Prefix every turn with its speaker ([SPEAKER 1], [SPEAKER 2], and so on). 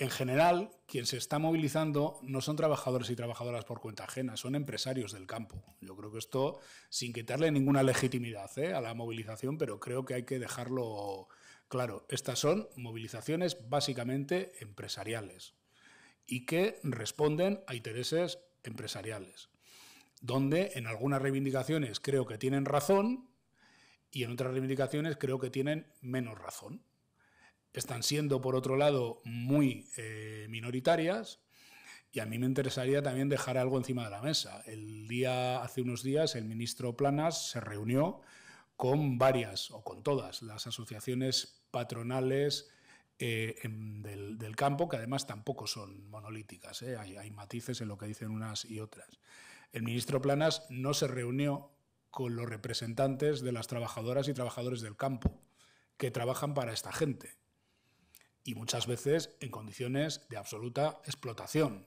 [SPEAKER 1] en general, quien se está movilizando no son trabajadores y trabajadoras por cuenta ajena, son empresarios del campo. Yo creo que esto, sin quitarle ninguna legitimidad ¿eh? a la movilización, pero creo que hay que dejarlo claro. Estas son movilizaciones básicamente empresariales y que responden a intereses empresariales, donde en algunas reivindicaciones creo que tienen razón y en otras reivindicaciones creo que tienen menos razón están siendo, por otro lado, muy eh, minoritarias. Y a mí me interesaría también dejar algo encima de la mesa. El día, hace unos días, el ministro Planas se reunió con varias o con todas las asociaciones patronales eh, del, campo, que además tampoco son monolíticas. Eh. hay matices en lo que dicen unas y otras. El ministro Planas no se reunió con los representantes de las trabajadoras y trabajadores del campo que trabajan para esta gente y muchas veces en condiciones de absoluta explotación.